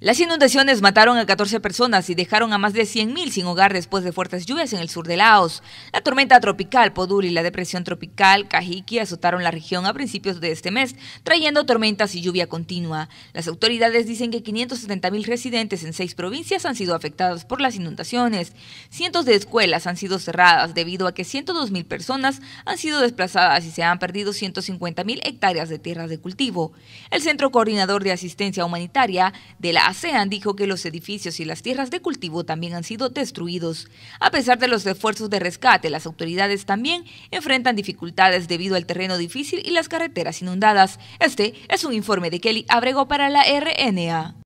Las inundaciones mataron a 14 personas y dejaron a más de 100.000 sin hogar después de fuertes lluvias en el sur de Laos. La tormenta tropical Podul y la depresión tropical Kajiki azotaron la región a principios de este mes, trayendo tormentas y lluvia continua. Las autoridades dicen que 570.000 residentes en seis provincias han sido afectados por las inundaciones. Cientos de escuelas han sido cerradas debido a que 102.000 personas han sido desplazadas y se han perdido 150.000 hectáreas de tierras de cultivo. El Centro Coordinador de Asistencia Humanitaria de la sean, dijo que los edificios y las tierras de cultivo también han sido destruidos. A pesar de los esfuerzos de rescate, las autoridades también enfrentan dificultades debido al terreno difícil y las carreteras inundadas. Este es un informe de Kelly Abrego para la RNA.